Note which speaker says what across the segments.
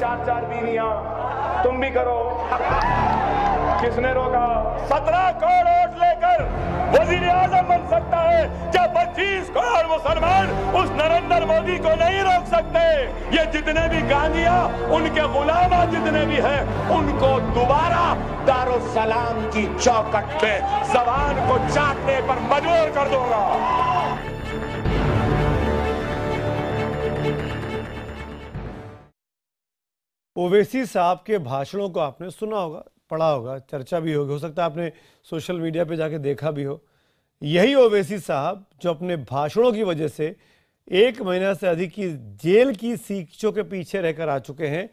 Speaker 1: चार चार बीवियां तुम भी करो किसने रोका सत्रह करोड़ वोट लेकर वजीर आजम बन सकता है क्या पच्चीस करोड़ मुसलमान उस नरेंद्र मोदी को नहीं रोक सकते ये जितने भी गांधिया उनके गुलामा जितने भी हैं उनको दोबारा दारुसलाम की चौकट पे जबान को चाटने पर मजबूर कर दूंगा
Speaker 2: ओवैसी साहब के भाषणों को आपने सुना होगा पढ़ा होगा चर्चा भी होगी हो सकता है आपने सोशल मीडिया पे जाके देखा भी हो यही ओवैसी साहब जो अपने भाषणों की वजह से एक महीना से अधिक की जेल की सीखों के पीछे रहकर आ चुके हैं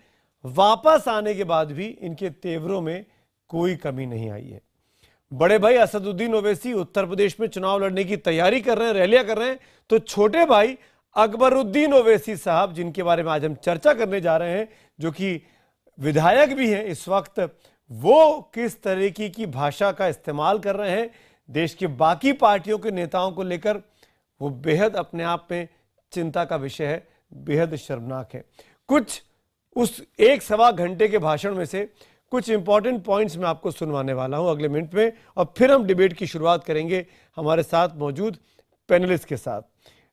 Speaker 2: वापस आने के बाद भी इनके तेवरों में कोई कमी नहीं आई है बड़े भाई असदुद्दीन ओवैसी उत्तर प्रदेश में चुनाव लड़ने की तैयारी कर रहे हैं रैलियां कर रहे हैं तो छोटे भाई अकबरुद्दीन ओवैसी साहब जिनके बारे में आज हम चर्चा करने जा रहे हैं जो कि विधायक भी हैं इस वक्त वो किस तरीके की भाषा का इस्तेमाल कर रहे हैं देश के बाकी पार्टियों के नेताओं को लेकर वो बेहद अपने आप में चिंता का विषय है बेहद शर्मनाक है कुछ उस एक सवा घंटे के भाषण में से कुछ इंपॉर्टेंट पॉइंट्स मैं आपको सुनवाने वाला हूं अगले मिनट में और फिर हम डिबेट की शुरुआत करेंगे हमारे साथ मौजूद पैनलिस्ट के साथ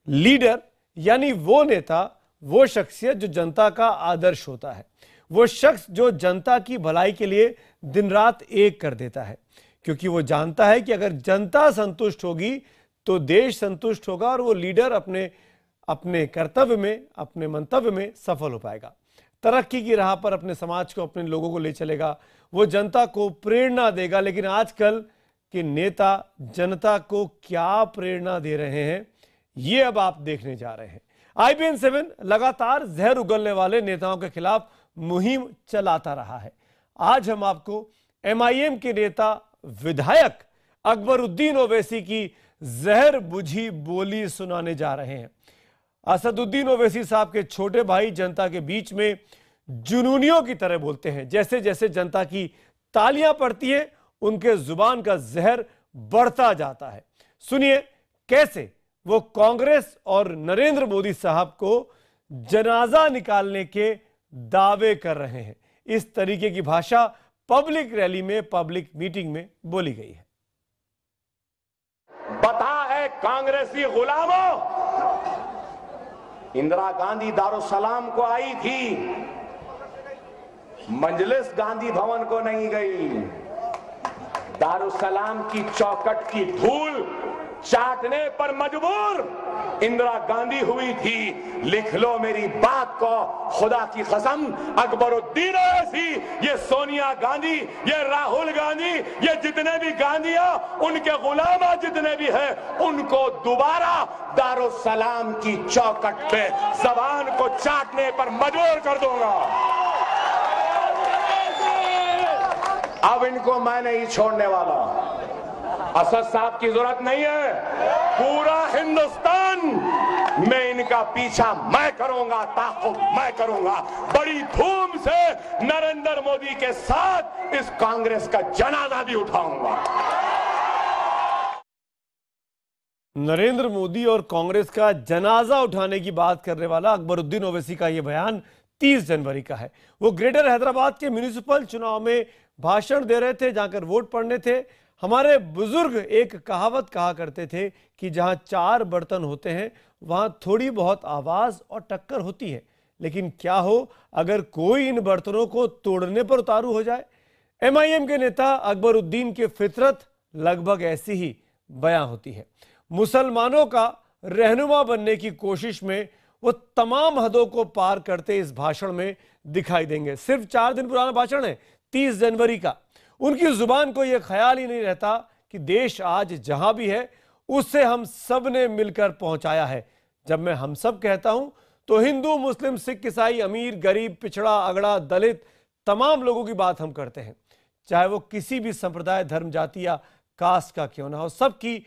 Speaker 2: लीडर यानी वो नेता वो शख्सियत जो जनता का आदर्श होता है वो शख्स जो जनता की भलाई के लिए दिन रात एक कर देता है क्योंकि वो जानता है कि अगर जनता संतुष्ट होगी तो देश संतुष्ट होगा और वो लीडर अपने अपने कर्तव्य में अपने मंतव्य में सफल हो पाएगा तरक्की की राह पर अपने समाज को अपने लोगों को ले चलेगा वो जनता को प्रेरणा देगा लेकिन आजकल के नेता जनता को क्या प्रेरणा दे रहे हैं ये अब आप देखने जा रहे हैं आईबीएन सेवन लगातार जहर उगलने वाले नेताओं के खिलाफ मुहिम चलाता रहा है आज हम आपको एमआईएम के नेता विधायक अकबरुद्दीन ओवैसी की जहर बुझी बोली सुनाने जा रहे हैं असदुद्दीन ओवैसी साहब के छोटे भाई जनता के बीच में जुनूनियों की तरह बोलते हैं जैसे जैसे जनता की तालियां पड़ती है उनके जुबान का जहर बढ़ता जाता है सुनिए कैसे वो कांग्रेस और नरेंद्र मोदी साहब को जनाजा निकालने के दावे कर रहे हैं इस तरीके की भाषा पब्लिक रैली में पब्लिक मीटिंग में बोली गई है
Speaker 1: पता है कांग्रेसी गुलामों इंदिरा गांधी दारुसलाम को आई थी मंजलिस गांधी भवन को नहीं गई दारुसलाम की चौकट की धूल चाटने पर मजबूर इंदिरा गांधी हुई थी लिख लो मेरी बात को खुदा की कसम अकबरुद्दीन ऐसी ये सोनिया गांधी ये राहुल गांधी ये जितने भी गांधी हो उनके गुलामा जितने भी हैं उनको दोबारा सलाम की चौकट पे जबान को चाटने पर मजबूर कर दूंगा अब इनको मैं नहीं छोड़ने वाला असद साहब की जरूरत नहीं है पूरा हिंदुस्तान मैं इनका पीछा मैं करूंगा ताकुब मैं करूंगा बड़ी धूम से नरेंद्र मोदी के साथ इस कांग्रेस का जनाजा भी उठाऊंगा
Speaker 2: नरेंद्र मोदी और कांग्रेस का जनाजा उठाने की बात करने वाला अकबरुद्दीन ओवैसी का यह बयान 30 जनवरी का है वो ग्रेटर हैदराबाद के म्यूनिसिपल चुनाव में भाषण दे रहे थे जाकर वोट पड़ने थे हमारे बुजुर्ग एक कहावत कहा करते थे कि जहां चार बर्तन होते हैं वहां थोड़ी बहुत आवाज़ और टक्कर होती है लेकिन क्या हो अगर कोई इन बर्तनों को तोड़ने पर उतारू हो जाए एमआईएम के नेता अकबरुद्दीन की फितरत लगभग ऐसी ही बयां होती है मुसलमानों का रहनुमा बनने की कोशिश में वो तमाम हदों को पार करते इस भाषण में दिखाई देंगे सिर्फ चार दिन पुराना भाषण है तीस जनवरी का उनकी ज़ुबान को यह ख्याल ही नहीं रहता कि देश आज जहाँ भी है उससे हम सब ने मिलकर पहुंचाया है जब मैं हम सब कहता हूं तो हिंदू मुस्लिम सिख ईसाई अमीर गरीब पिछड़ा अगड़ा दलित तमाम लोगों की बात हम करते हैं चाहे वो किसी भी संप्रदाय धर्म जाति या कास्ट का क्यों ना हो सबकी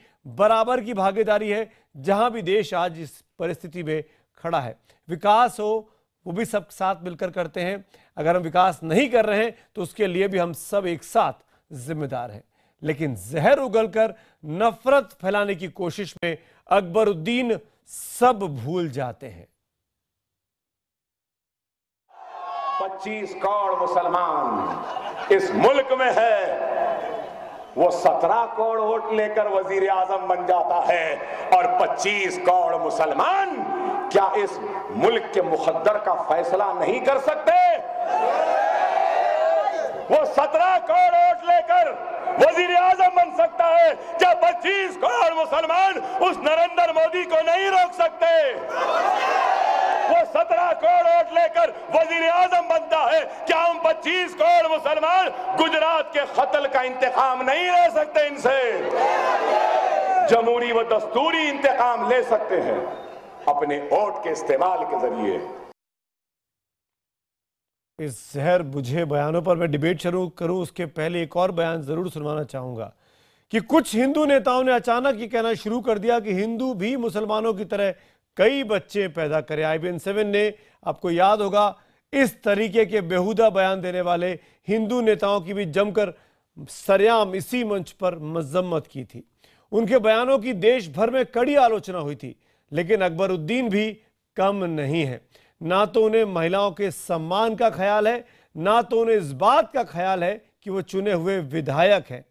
Speaker 2: बराबर की भागीदारी है जहां भी देश आज इस परिस्थिति में खड़ा है विकास हो वो भी सब साथ मिलकर करते हैं अगर हम विकास नहीं कर रहे हैं तो उसके लिए भी हम सब एक साथ जिम्मेदार हैं लेकिन जहर उगलकर नफरत फैलाने की कोशिश में अकबरुद्दीन सब भूल जाते हैं
Speaker 1: 25 करोड़ मुसलमान इस मुल्क में है वो 17 करोड़ वोट लेकर वजीर आजम बन जाता है और 25 करोड़ मुसलमान क्या इस मुल्क के मुखदर का फैसला नहीं कर सकते वो सत्रह करोड़ वोट लेकर वजीर आजम बन सकता है जब पच्चीस करोड़ मुसलमान उस नरेंद्र मोदी को नहीं रोक सकते वो सत्रह करोड़ वोट लेकर वजीर आजम बनता है क्या हम पच्चीस करोड़ मुसलमान गुजरात के कतल का इंतकाम नहीं ले सकते इनसे जमहूरी व दस्तूरी इंतकाम ले सकते हैं अपने वोट के इस्तेमाल के जरिए
Speaker 2: इस जहर बुझे बयानों पर मैं डिबेट शुरू करूं उसके पहले एक और बयान जरूर सुनवाना चाहूंगा कि कुछ हिंदू नेताओं ने अचानक ये कहना शुरू कर दिया कि हिंदू भी मुसलमानों की तरह कई बच्चे पैदा करें आई बी सेवन ने आपको याद होगा इस तरीके के बेहुदा बयान देने वाले हिंदू नेताओं की भी जमकर सरयाम इसी मंच पर मजम्मत की थी उनके बयानों की देश भर में कड़ी आलोचना हुई थी लेकिन अकबरुद्दीन भी कम नहीं है ना तो उन्हें महिलाओं के सम्मान का ख्याल है ना तो उन्हें इस बात का ख्याल है कि वो चुने हुए विधायक हैं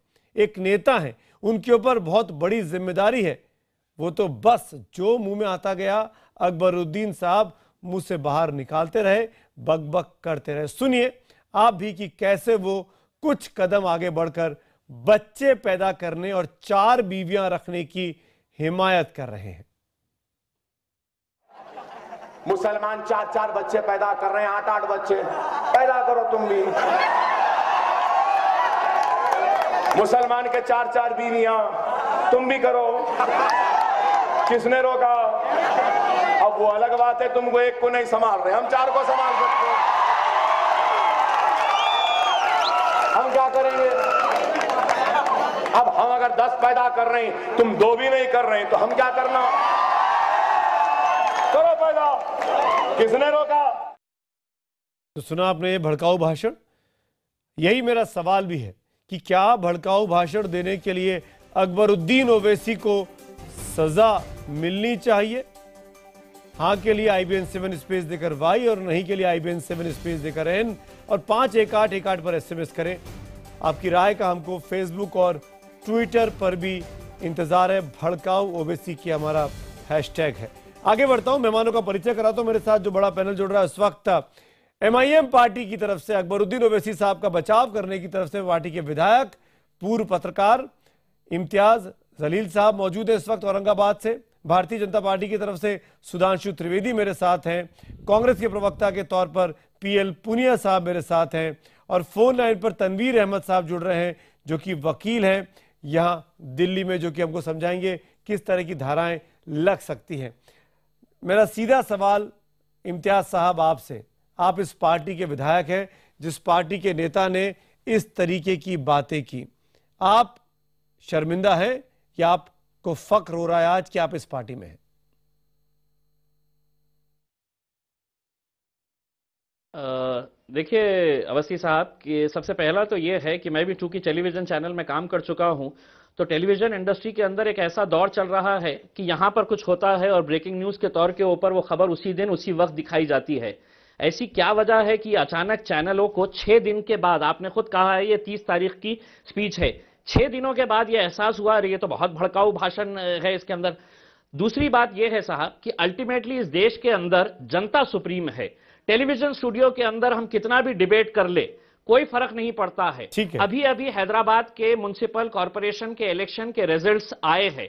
Speaker 2: एक नेता हैं उनके ऊपर बहुत बड़ी जिम्मेदारी है वो तो बस जो मुंह में आता गया अकबरुद्दीन साहब मुंह से बाहर निकालते रहे बकबक बक करते रहे सुनिए आप भी कि कैसे वो कुछ कदम आगे बढ़कर बच्चे पैदा करने और चार बीवियां रखने की हिमायत कर रहे हैं
Speaker 1: मुसलमान चार चार बच्चे पैदा कर रहे हैं आठ आठ बच्चे पैदा करो तुम भी मुसलमान के चार चार बीविया तुम भी करो किसने रोका अब वो अलग बात है तुमको एक को नहीं संभाल रहे हम चार को संभाल सकते हम क्या करेंगे अब हम अगर दस पैदा कर रहे हैं तुम दो भी नहीं कर रहे हैं तो हम क्या करना करो पैदा किसने रोका
Speaker 2: तो सुना आपने ये भड़काऊ भाषण यही मेरा सवाल भी है कि क्या भड़काऊ भाषण देने के लिए अकबरुद्दीन ओवैसी को सजा मिलनी चाहिए हाँ के लिए I B N seven space देकर वाई और नहीं के लिए I B N seven space देकर एन और पांच एक आठ एक आठ पर एस एम एस करें आपकी राय का हमको फेसबुक और ट्विटर पर भी इंतजार है भड़काऊ ओवैसी की हमारा हैशटैग है आगे बढ़ता हूं मेहमानों का परिचय कराता हूं मेरे साथ जो बड़ा पैनल जुड़ रहा है इस वक्त एमआईएम पार्टी की तरफ से अकबरुद्दीन ओवैसी साहब का बचाव करने की तरफ से पार्टी के विधायक पूर्व पत्रकार इम्तियाज जलील साहब मौजूद है इस वक्त औरंगाबाद से भारतीय जनता पार्टी की तरफ से सुधांशु त्रिवेदी मेरे साथ हैं कांग्रेस के प्रवक्ता के तौर पर पीएल पुनिया साहब मेरे साथ हैं और फोन लाइन पर तनवीर अहमद साहब जुड़ रहे हैं जो कि वकील हैं यहाँ दिल्ली में जो कि हमको समझाएंगे किस तरह की धाराएं लग सकती हैं मेरा सीधा सवाल इम्तियाज साहब आपसे आप इस पार्टी के विधायक हैं जिस पार्टी के नेता ने इस तरीके की बातें की आप शर्मिंदा है या आपको फक्र हो रहा है आज कि आप इस पार्टी में हैं
Speaker 3: देखिए अवसी साहब कि सबसे पहला तो ये है कि मैं भी चूंकि टेलीविज़न चैनल में काम कर चुका हूं तो टेलीविजन इंडस्ट्री के अंदर एक ऐसा दौर चल रहा है कि यहाँ पर कुछ होता है और ब्रेकिंग न्यूज के तौर के ऊपर वो खबर उसी दिन उसी वक्त दिखाई जाती है ऐसी क्या वजह है कि अचानक चैनलों को छह दिन के बाद आपने खुद कहा है ये तीस तारीख की स्पीच है छह दिनों के बाद ये एहसास हुआ और ये तो बहुत भड़काऊ भाषण है इसके अंदर दूसरी बात यह है साहब कि अल्टीमेटली इस देश के अंदर जनता सुप्रीम है टेलीविजन स्टूडियो के अंदर हम कितना भी डिबेट कर ले कोई फर्क नहीं पड़ता है ठीक है अभी अभी हैदराबाद के म्यूनसिपल कॉरपोरेशन के इलेक्शन के रिजल्ट्स आए हैं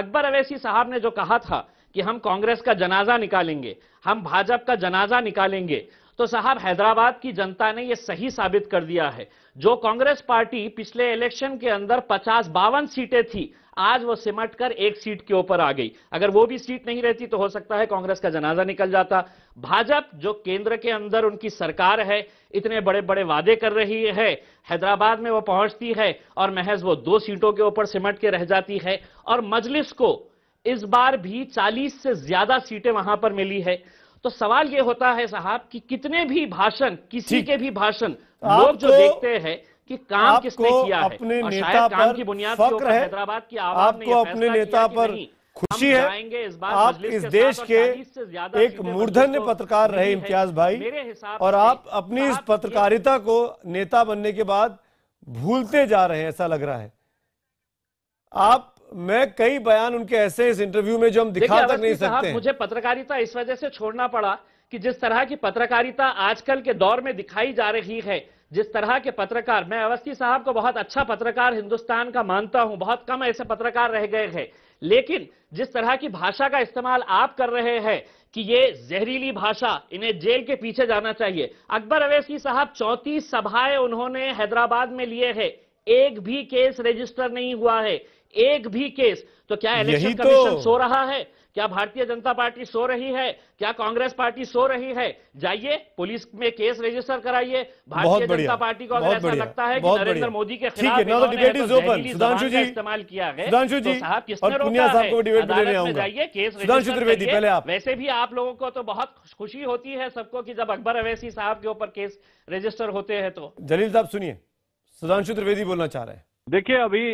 Speaker 3: अकबर अवैसी साहब ने जो कहा था कि हम कांग्रेस का जनाजा निकालेंगे हम भाजपा का जनाजा निकालेंगे तो साहब हैदराबाद की जनता ने यह सही साबित कर दिया है जो कांग्रेस पार्टी पिछले इलेक्शन के अंदर पचास बावन सीटें थी आज वो सिमट कर एक सीट के ऊपर आ गई अगर वो भी सीट नहीं रहती तो हो सकता है कांग्रेस का जनाजा निकल जाता भाजपा जो केंद्र के अंदर उनकी सरकार है इतने बड़े बड़े वादे कर रही है हैदराबाद में वो पहुंचती है और महज वो दो सीटों के ऊपर सिमट के रह जाती है और मजलिस को इस बार भी 40 से ज्यादा सीटें वहां पर मिली है तो सवाल यह होता है साहब कि कितने भी भाषण किसी के भी भाषण लोग जो तो देखते हैं कि काम किसने किया अपने है नेता पर काम की बुनियाद फक्र है हैदराबाद की आवाज आपको अपने नेता पर खुशी है इस बार आप इस देश के एक मूर्धन्य पत्रकार रहे इम्तियाज भाई और आप
Speaker 2: अपनी इस पत्रकारिता को नेता बनने के बाद भूलते जा रहे हैं ऐसा लग रहा है आप मैं कई बयान उनके ऐसे इस इंटरव्यू में जो हम दिखा तक नहीं सकते मुझे
Speaker 3: पत्रकारिता इस वजह से छोड़ना पड़ा कि जिस तरह की पत्रकारिता आजकल के दौर में दिखाई जा रही है जिस तरह के पत्रकार मैं अवस्थी साहब को बहुत अच्छा पत्रकार हिंदुस्तान का मानता हूं बहुत कम ऐसे पत्रकार रह गए हैं लेकिन जिस तरह की भाषा का इस्तेमाल आप कर रहे हैं कि ये जहरीली भाषा इन्हें जेल के पीछे जाना चाहिए अकबर अवेसी साहब चौंतीस सभाएं उन्होंने हैदराबाद में लिए हैं एक भी केस रजिस्टर नहीं हुआ है एक भी केस तो क्या इलेक्शन तो कमीशन तो... सो रहा है क्या भारतीय जनता पार्टी सो रही है क्या कांग्रेस पार्टी सो रही है जाइए पुलिस में केस रजिस्टर कराइए भारतीय जनता पार्टी को अगर ऐसा लगता है कि नरेंद्र मोदी के खिलाफ इस्तेमाल किया सुधांशु जी तो साहब किसने रोका जाइए केस रजिस्टर वैसे भी आप लोगों को तो बहुत खुशी होती है सबको की जब अकबर अवैसी साहब के ऊपर केस रजिस्टर होते हैं तो
Speaker 2: जलील साहब सुनिए सुधांशु त्रिवेदी बोलना चाह रहे हैं देखिए
Speaker 4: अभी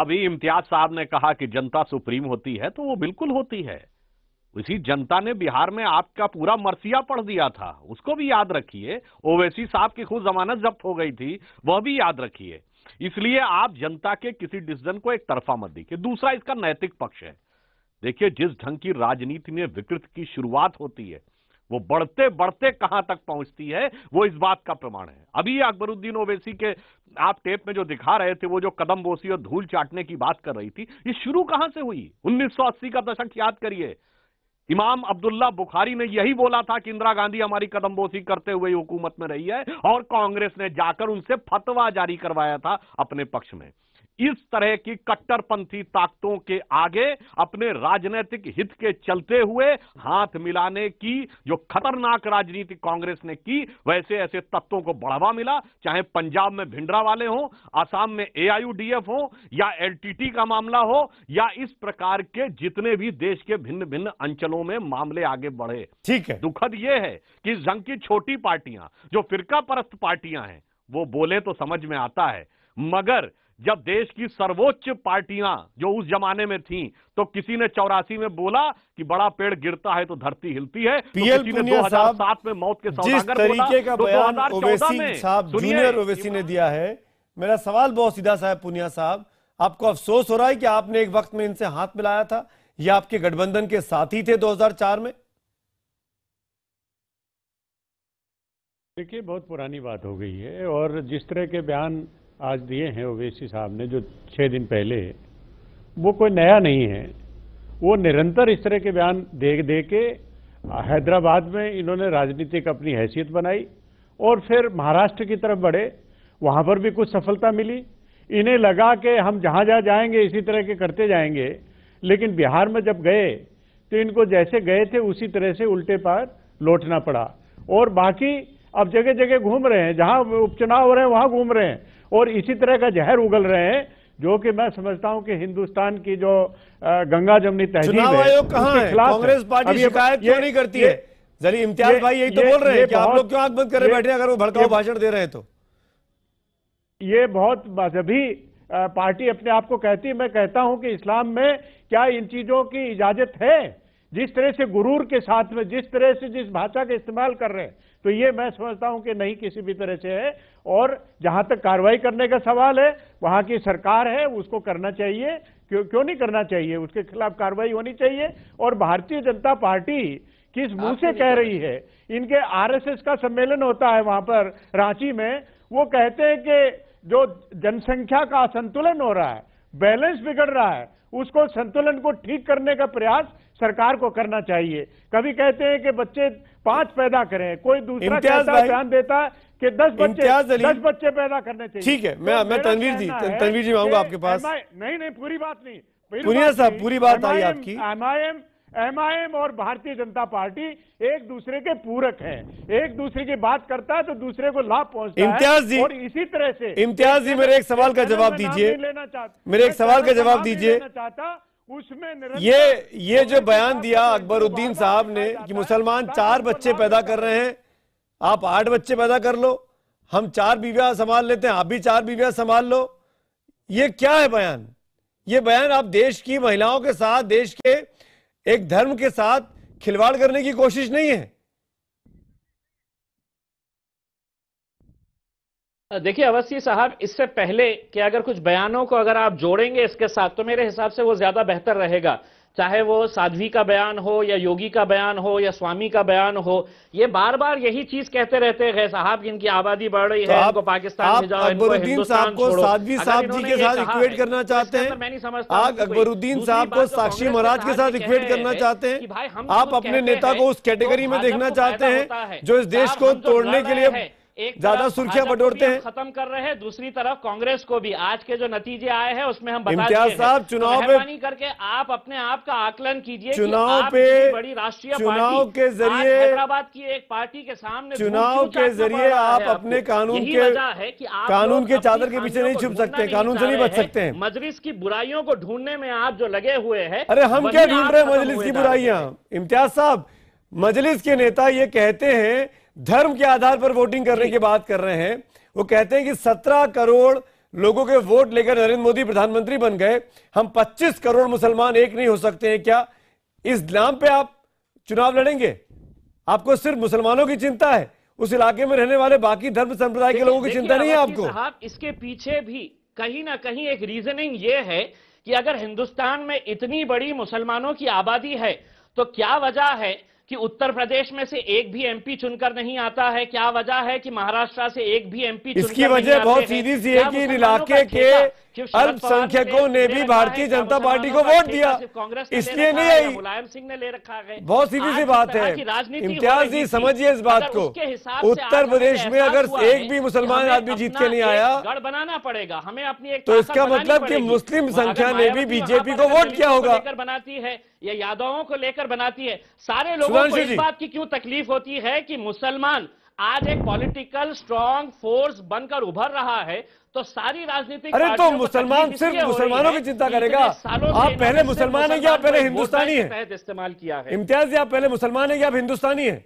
Speaker 4: अभी इम्तियाज साहब ने कहा कि जनता सुप्रीम होती है तो वो बिल्कुल होती है उसी जनता ने बिहार में आपका पूरा मरसिया पढ़ दिया था उसको भी याद रखिए ओवैसी साहब की खुद जमानत जब्त हो गई थी वह भी याद रखिए इसलिए आप जनता के किसी डिसीजन को एक तरफा मत देखिए दूसरा इसका नैतिक पक्ष है देखिए जिस ढंग की राजनीति में विकृत की शुरुआत होती है वो बढ़ते बढ़ते कहां तक पहुंचती है वो इस बात का प्रमाण है अभी अकबरुद्दीन ओवैसी के आप टेप में जो दिखा रहे थे वो जो कदम बोसी और धूल चाटने की बात कर रही थी ये शुरू कहां से हुई 1980 का दशक याद करिए इमाम अब्दुल्ला बुखारी ने यही बोला था कि इंदिरा गांधी हमारी कदमबोसी करते हुए हुकूमत में रही है और कांग्रेस ने जाकर उनसे फतवा जारी करवाया था अपने पक्ष में इस तरह की कट्टरपंथी ताकतों के आगे अपने राजनीतिक हित के चलते हुए हाथ मिलाने की जो खतरनाक राजनीति कांग्रेस ने की वैसे ऐसे तत्वों को बढ़ावा मिला चाहे पंजाब में भिंडरा वाले हों आसाम में एआईयूडीएफ हो या एलटीटी का मामला हो या इस प्रकार के जितने भी देश के भिन्न भिन्न अंचलों में मामले आगे बढ़े ठीक है दुखद यह है कि जंग की छोटी पार्टियां जो फिरका परस्त पार्टियां हैं वो बोले तो समझ में आता है मगर जब देश की सर्वोच्च पार्टियां जो उस जमाने में थी तो किसी ने चौरासी में बोला कि बड़ा पेड़ गिरता है तो धरती हिलती है तो पीएल तो किसी सात में मौत के जिस तरीके का तो बयान ओवैसी साहब जूनियर
Speaker 2: ओवैसी ने दिया है मेरा सवाल बहुत सीधा सा है पुनिया साहब आपको अफसोस हो रहा है कि आपने एक वक्त में इनसे हाथ मिलाया था यह आपके गठबंधन के साथ थे दो में
Speaker 5: देखिए बहुत पुरानी बात हो गई है और जिस तरह के बयान आज दिए हैं ओवैसी साहब ने जो छः दिन पहले वो कोई नया नहीं है वो निरंतर इस तरह के बयान दे दे के हैदराबाद में इन्होंने राजनीतिक अपनी हैसियत बनाई और फिर महाराष्ट्र की तरफ बढ़े वहाँ पर भी कुछ सफलता मिली इन्हें लगा कि हम जहाँ जहाँ जाएंगे इसी तरह के करते जाएंगे लेकिन बिहार में जब गए तो इनको जैसे गए थे उसी तरह से उल्टे पार लौटना पड़ा और बाकी अब जगह जगह घूम रहे हैं जहाँ उपचुनाव हो रहे हैं वहाँ घूम रहे हैं और इसी तरह का जहर उगल रहे हैं जो कि मैं समझता हूं कि हिंदुस्तान की जो गंगा जमनी तहजीब आयोग कहां है कांग्रेस पार्टी शिकायत क्यों नहीं करती है जली इम्तियाज भाई यही तो बोल रहे हैं कि आप लोग क्यों आग बंद कर बैठे अगर वो भड़काऊ भाषण दे रहे हैं तो ये बहुत मजहबी पार्टी अपने आप को कहती है मैं कहता हूं कि इस्लाम में क्या इन चीजों की इजाजत है जिस तरह से गुरूर के साथ में जिस तरह से जिस भाषा का इस्तेमाल कर रहे हैं तो ये मैं समझता हूं कि नहीं किसी भी तरह से है और जहां तक कार्रवाई करने का सवाल है वहां की सरकार है उसको करना चाहिए क्यों क्यों नहीं करना चाहिए उसके खिलाफ कार्रवाई होनी चाहिए और भारतीय जनता पार्टी किस मुंह से कह रही है इनके आरएसएस का सम्मेलन होता है वहां पर रांची में वो कहते हैं कि जो जनसंख्या का असंतुलन हो रहा है बैलेंस बिगड़ रहा है उसको संतुलन को ठीक करने का प्रयास सरकार को करना चाहिए कभी कहते हैं कि बच्चे पांच पैदा करें कोई दूसरा ध्यान देता है कि दस बच्चे दस बच्चे पैदा करने चाहिए ठीक है मैं तो मैं तनवीर जी तनवीर जी मांगूंगा आपके पास नहीं नहीं पूरी बात नहीं पूरी साहब पूरी बात आई आपकी एमआईएम एमआईएम और भारतीय जनता पार्टी एक दूसरे के पूरक है एक दूसरे की बात करता है तो दूसरे को लाभ पहुंचता इम्तियाज जी और इसी तरह से इम्तियाज जी मेरे एक सवाल का जवाब दीजिए लेना चाहता मेरे एक सवाल का जवाब दीजिए चाहता उसमें
Speaker 2: ये ये जो बयान दिया अकबरुद्दीन साहब ने कि मुसलमान चार बच्चे पैदा कर रहे हैं आप आठ बच्चे पैदा कर लो हम चार बीविया संभाल लेते हैं आप भी चार बीविया संभाल लो ये क्या है बयान ये बयान आप देश की महिलाओं के साथ देश के एक धर्म के साथ खिलवाड़ करने की कोशिश नहीं है
Speaker 3: देखिए अवश्य साहब इससे पहले कि अगर कुछ बयानों को अगर आप जोड़ेंगे इसके साथ तो मेरे हिसाब से वो ज्यादा बेहतर रहेगा चाहे वो साध्वी का बयान हो या योगी का बयान हो या स्वामी का बयान हो ये बार बार यही चीज कहते रहते हैं साहब इनकी आबादी बढ़ रही तो है तो पाकिस्तान में जाओ अकबरुद्दीन साहब को साध्वी साहब जी के साथ
Speaker 2: इक्वेट करना तो चाहते हैं मैं नहीं समझता आप अकबरुद्दीन साहब को तो साक्षी महाराज के साथ इक्वेट करना चाहते हैं आप अपने नेता को उस कैटेगरी में देखना चाहते हैं जो इस देश को तोड़ने के लिए एक ज्यादा सुर्खियां बटोरते हैं
Speaker 3: खत्म कर रहे हैं दूसरी तरफ कांग्रेस को भी आज के जो नतीजे आए हैं उसमें हम इम्तियाज साहब तो चुनाव पे करके आप अपने आप का आकलन कीजिए चुनाव पे बड़ी राष्ट्रीय चुनाव के जरिए हैदराबाद की एक पार्टी के सामने चुनाव के जरिए आप अपने कानून के है कानून के
Speaker 2: चादर के पीछे नहीं छुप सकते कानून से नहीं बच सकते हैं
Speaker 3: मजलिस की बुराइयों को ढूंढने में आप जो लगे हुए हैं अरे हम क्या ढूंढ रहे हैं मजलिस की बुराइयां
Speaker 2: इम्तियाज साहब मजलिस के नेता ये कहते हैं धर्म के आधार पर वोटिंग करने की बात कर रहे हैं वो कहते हैं कि सत्रह करोड़ लोगों के वोट लेकर नरेंद्र मोदी प्रधानमंत्री बन गए हम 25 करोड़ मुसलमान एक नहीं हो सकते हैं क्या इस नाम पे आप चुनाव लड़ेंगे आपको सिर्फ मुसलमानों की चिंता है उस इलाके में रहने वाले बाकी धर्म संप्रदाय के लोगों की चिंता नहीं है आपको
Speaker 3: आप इसके पीछे भी कहीं ना कहीं एक रीजनिंग ये है कि अगर हिंदुस्तान में इतनी बड़ी मुसलमानों की आबादी है तो क्या वजह है कि उत्तर प्रदेश में से एक भी एमपी चुनकर नहीं आता है क्या वजह है कि महाराष्ट्र से एक भी एमपी इसकी वजह बहुत सीधी सी है कि इलाके के अल्पसंख्यकों ने भी भारतीय जनता पार्टी को वोट दिया कांग्रेस इसलिए नहीं आई मुलायम सिंह ने ले रखा है बहुत सीधी सी बात है इम्तियाज जी समझिए इस बात को उत्तर प्रदेश में अगर एक भी तो मुसलमान आदमी जीत के नहीं आया गढ़ बनाना पड़ेगा हमें अपनी तो इसका मतलब की मुस्लिम संख्या ने भी बीजेपी को वोट किया होगा बनाती है ये यादवों को लेकर बनाती है सारे लोगों को इस बात की क्यों तकलीफ होती है कि मुसलमान आज एक पॉलिटिकल स्ट्रांग फोर्स बनकर उभर रहा है तो सारी राजनीतिक अरे तो मुसलमान सिर्फ मुसलमानों की चिंता करेगा आप पहले मुसलमान है या पहले हिंदुस्तानी है इस्तेमाल किया है इम्तियाज
Speaker 2: आप पहले मुसलमान है या हिंदुस्तानी है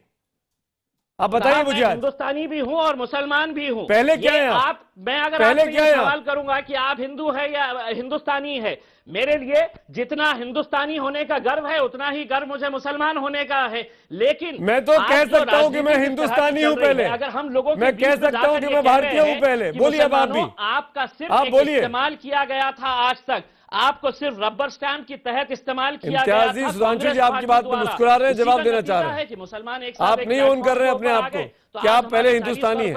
Speaker 2: आप बताइए मुझे
Speaker 3: हिंदुस्तानी भी हूँ और मुसलमान भी हूँ पहले क्या है आप मैं अगर पहले क्या सवाल करूंगा कि आप हिंदू है या हिंदुस्तानी है मेरे लिए जितना हिंदुस्तानी होने का गर्व है उतना ही गर्व मुझे मुसलमान होने का है लेकिन मैं तो कह सकता हूँ कि मैं हिंदुस्तानी हूँ पहले अगर हम लोगों मैं कह सकता हूँ कि मैं भारतीय हूँ पहले बोलिए आपका सिर्फ इस्तेमाल किया गया था आज तक आपको सिर्फ रबर स्टैम्प के तहत इस्तेमाल किया गया सुधांशु जी आपकी बात मुस्कुरा रहे हैं जवाब देना चाह रहे हैं कि मुसलमान एक आप नहीं ओन कर रहे हैं अपने आप को तो क्या आप पहले हिंदुस्तानी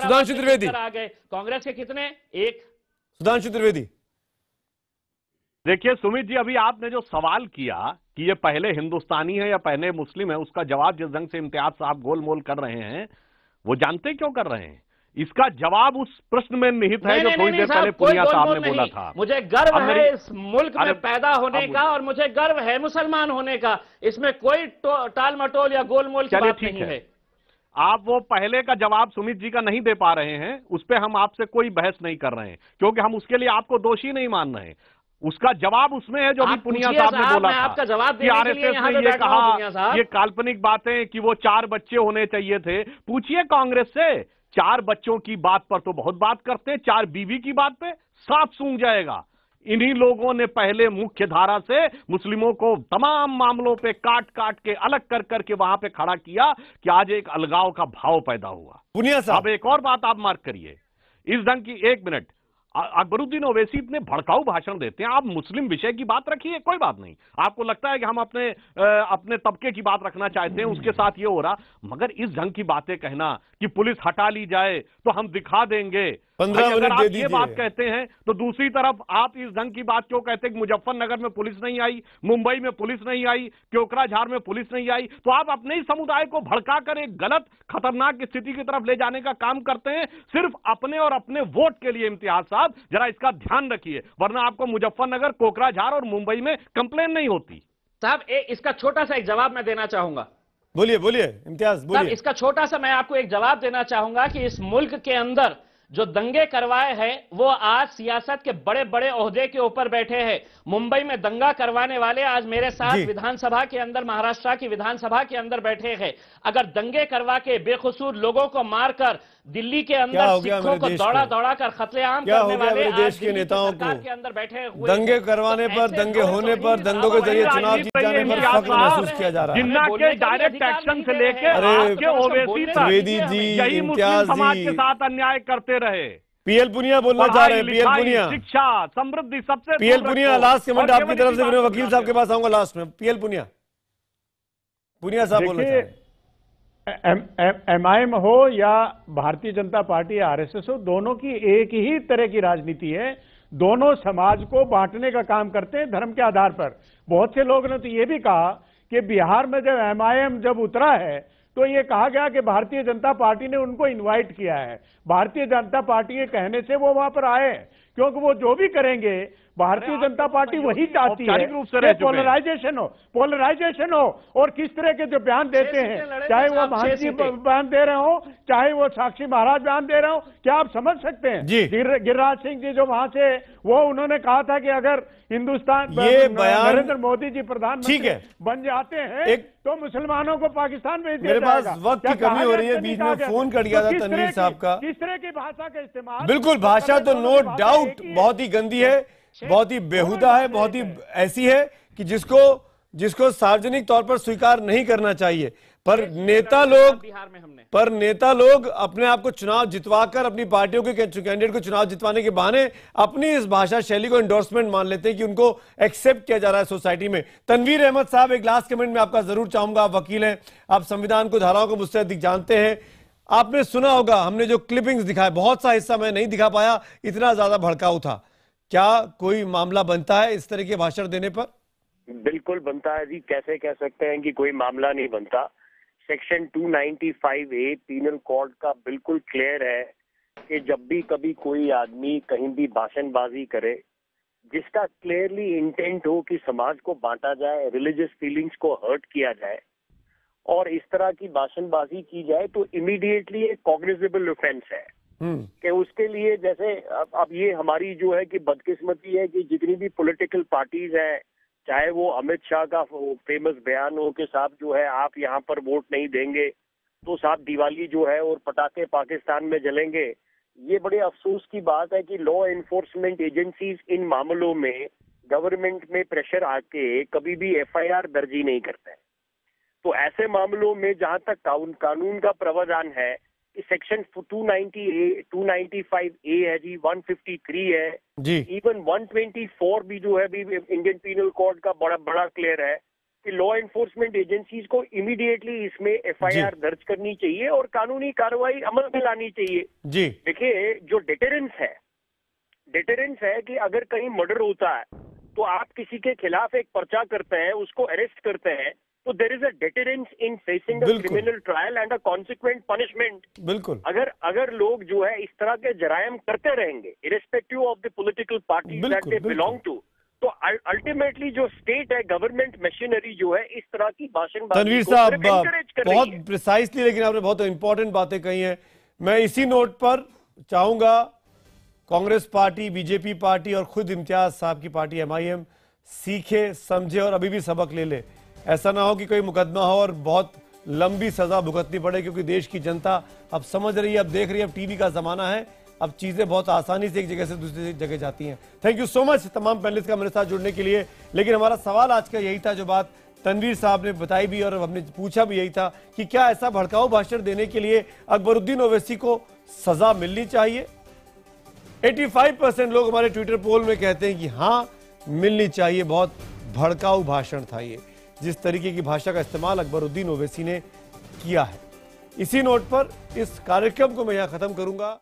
Speaker 3: सुधांशु त्रिवेदी आ गए कांग्रेस के कितने एक
Speaker 2: सुधांशु त्रिवेदी
Speaker 4: देखिए सुमित जी अभी आपने जो सवाल किया कि ये पहले हिंदुस्तानी है या पहले मुस्लिम है उसका जवाब जिस ढंग से इम्तियाज साहब गोल मोल कर रहे हैं वो जानते क्यों कर रहे हैं इसका जवाब उस प्रश्न में निहित है जो थोड़ी देर पहले पुनिया साहब ने बोला था मुझे गर्व है इस मुल्क में पैदा होने का
Speaker 3: और मुझे गर्व है मुसलमान होने का इसमें कोई टाल मटोल या गोलमोल की बात नहीं है आप वो पहले का जवाब
Speaker 4: सुमित जी का नहीं दे पा रहे हैं उस पर हम आपसे कोई बहस नहीं कर रहे हैं क्योंकि हम उसके लिए आपको दोषी नहीं मान रहे हैं उसका जवाब उसमें है जो अभी पुनिया साहब ने बोला था आपका जवाब कि आरएसएस ने ये कहा ये काल्पनिक बातें कि वो चार बच्चे होने चाहिए थे पूछिए कांग्रेस से चार बच्चों की बात पर तो बहुत बात करते हैं चार बीवी की बात पे सांप सूंघ जाएगा इन्हीं लोगों ने पहले मुख्य धारा से मुस्लिमों को तमाम मामलों पे काट काट के अलग कर करके वहां पे खड़ा किया कि आज एक अलगाव का भाव पैदा हुआ अब एक और बात आप मार्क करिए इस ढंग की एक मिनट अकबरुद्दीन ओवैसी इतने भड़काऊ भाषण देते हैं आप मुस्लिम विषय की बात रखिए कोई बात नहीं आपको लगता है कि हम अपने अपने तबके की बात रखना चाहते हैं उसके साथ ये हो रहा मगर इस ढंग की बातें कहना कि पुलिस हटा ली जाए तो हम दिखा देंगे पंद्रह मिनट ये बात कहते हैं तो दूसरी तरफ आप इस ढंग की बात क्यों कहते हैं मुजफ्फरनगर में पुलिस नहीं आई मुंबई में पुलिस नहीं आई क्योकराझार में पुलिस नहीं आई तो आप अपने ही समुदाय को भड़काकर एक गलत खतरनाक स्थिति की तरफ ले जाने का काम करते हैं सिर्फ अपने और अपने वोट के लिए इम्तियाज साहब जरा इसका ध्यान रखिए वरना आपको मुजफ्फरनगर कोकराझार और मुंबई में कंप्लेन नहीं होती साहब इसका छोटा सा
Speaker 3: एक जवाब मैं देना चाहूंगा बोलिए बोलिए इम्तियाज बोलिए इसका छोटा सा मैं आपको एक जवाब देना चाहूंगा कि इस मुल्क के अंदर जो दंगे करवाए हैं वो आज सियासत के बड़े बड़े ओहदे के ऊपर बैठे हैं मुंबई में दंगा करवाने वाले आज मेरे साथ विधानसभा के अंदर महाराष्ट्र की विधानसभा के अंदर बैठे हैं अगर दंगे करवा के बेकसूर लोगों को मारकर दिल्ली के अंदर सिखों को दौड़ा दौड़ा कर खतलेआम करने वाले देश के नेताओं को दंगे करवाने पर तो दंगे होने पर दंगों के जरिए चुनाव जीत जाने पर फक्र महसूस किया जा रहा
Speaker 2: है जिन्ना के डायरेक्ट एक्शन से लेकर अरे त्रिवेदी जी इम्तियाज जी के
Speaker 4: साथ अन्याय करते रहे
Speaker 2: पीएल पुनिया बोलना चाह रहे हैं पीएल पुनिया
Speaker 4: शिक्षा समृद्धि सबसे पीएल पुनिया लास्ट कमेंट आपकी तरफ से
Speaker 2: वकील साहब के पास आऊंगा लास्ट में पीएल पुनिया पुनिया साहब बोलना चाह रहे हैं एमआईएम हो या
Speaker 5: भारतीय जनता पार्टी आरएसएस हो दोनों की एक ही तरह की राजनीति है दोनों समाज को बांटने का काम करते हैं धर्म के आधार पर बहुत से लोगों ने तो यह भी कहा कि बिहार में जब एमआईएम जब उतरा है तो यह कहा गया कि भारतीय जनता पार्टी ने उनको इनवाइट किया है भारतीय जनता पार्टी के कहने से वो वहां पर आए क्योंकि वो जो भी करेंगे भारतीय जनता पार्टी वही चाहती है रूप से पोलराइजेशन हो पोलराइजेशन हो और किस तरह के जो बयान देते हैं तो चाहे वो महाजी बयान दे रहे हो चाहे वो साक्षी महाराज बयान दे रहे हो क्या आप समझ सकते हैं गिरिराज सिंह जी जो वहां से वो उन्होंने कहा था कि अगर हिंदुस्तान नरेंद्र मोदी जी प्रधानमंत्री बन जाते हैं तो मुसलमानों को पाकिस्तान भेज दिया पास वक्त की कमी हो रही है बीच में फोन कट गया तो था तनवीर साहब का किस तरह की भाषा का इस्तेमाल बिल्कुल
Speaker 2: भाषा तो नो डाउट बहुत ही गंदी है अच्छा। बहुत ही बेहुदा है बहुत ही ऐसी है कि जिसको जिसको सार्वजनिक तौर पर स्वीकार नहीं करना चाहिए पर नेता लोग बिहार में हमने पर नेता लोग अपने आप को चुनाव जितवाकर अपनी पार्टियों के कैंडिडेट को चुनाव जितवाने के बहाने अपनी इस भाषा शैली को एंडोर्समेंट मान लेते हैं कि उनको एक्सेप्ट किया जा रहा है सोसाइटी में तनवीर अहमद साहब एक लास्ट कमेंट में आपका जरूर चाहूंगा आप वकील हैं आप संविधान को धाराओं को मुझसे अधिक जानते हैं आपने सुना होगा हमने जो क्लिपिंग्स दिखाए बहुत सा हिस्सा मैं नहीं दिखा पाया इतना ज्यादा भड़काऊ था क्या कोई मामला बनता है इस तरह के भाषण देने पर
Speaker 6: बिल्कुल बनता है जी कैसे कह सकते हैं कि कोई मामला नहीं बनता सेक्शन 295 ए पीनल कोड का बिल्कुल क्लियर है कि जब भी कभी कोई आदमी कहीं भी भाषणबाजी करे जिसका क्लियरली इंटेंट हो कि समाज को बांटा जाए रिलीजियस फीलिंग्स को हर्ट किया जाए और इस तरह की भाषणबाजी की जाए तो इमीडिएटली एक कॉग्निजेबल ऑफेंस है हम्म। कि उसके लिए जैसे अब ये हमारी जो है कि बदकिस्मती है कि जितनी भी पॉलिटिकल पार्टीज हैं चाहे वो अमित शाह का फेमस बयान हो कि साहब जो है आप यहाँ पर वोट नहीं देंगे तो साहब दिवाली जो है और पटाखे पाकिस्तान में जलेंगे ये बड़े अफसोस की बात है कि लॉ एनफोर्समेंट एजेंसीज इन मामलों में गवर्नमेंट में प्रेशर आके कभी भी एफआईआर दर्ज ही नहीं करते तो ऐसे मामलों में जहां तक कानून का प्रावधान है सेक्शन टू नाइनटी ए है जी 153 है जी इवन 124 भी जो है भी इंडियन पीनल कोड का बड़ा बड़ा क्लियर है कि लॉ एनफोर्समेंट एजेंसीज को इमीडिएटली इसमें एफआईआर दर्ज करनी चाहिए और कानूनी कार्रवाई अमल में लानी चाहिए जी देखिए जो डिटेरेंस है डिटेरेंस है कि अगर कहीं मर्डर होता है तो आप किसी के खिलाफ एक पर्चा करते हैं उसको अरेस्ट करते हैं तो there is a deterrence in facing a criminal trial and a consequent punishment
Speaker 2: बिल्कुल अगर
Speaker 6: अगर लोग जो है इस तरह के जरायम करते रहेंगे irrespective of the political party that they belong to तो अल्टीमेटली जो स्टेट है गवर्नमेंट मशीनरी जो है इस तरह की भाषण तनवीर साहब बहुत
Speaker 2: प्रिसाइसली लेकिन आपने बहुत इंपॉर्टेंट बातें कही हैं मैं इसी नोट पर चाहूंगा कांग्रेस पार्टी बीजेपी पार्टी और खुद इम्तियाज साहब की पार्टी एमआईएम सीखे समझे और अभी भी सबक ले ले ऐसा ना हो कि कोई मुकदमा हो और बहुत लंबी सज़ा भुगतनी पड़े क्योंकि देश की जनता अब समझ रही है अब देख रही है अब टीवी का ज़माना है अब चीज़ें बहुत आसानी से एक जगह से दूसरी जगह जाती हैं थैंक यू सो मच तमाम पैनलिस्ट का मेरे साथ जुड़ने के लिए लेकिन हमारा सवाल आज का यही था जो बात तनवीर साहब ने बताई भी और हमने पूछा भी यही था कि क्या ऐसा भड़काऊ भाषण देने के लिए अकबरुद्दीन ओवैसी को सजा मिलनी चाहिए 85 परसेंट लोग हमारे ट्विटर पोल में कहते हैं कि हाँ मिलनी चाहिए बहुत भड़काऊ भाषण था ये जिस तरीके की भाषा का इस्तेमाल अकबरुद्दीन ओवैसी ने किया है इसी नोट पर इस कार्यक्रम को मैं यहाँ खत्म करूंगा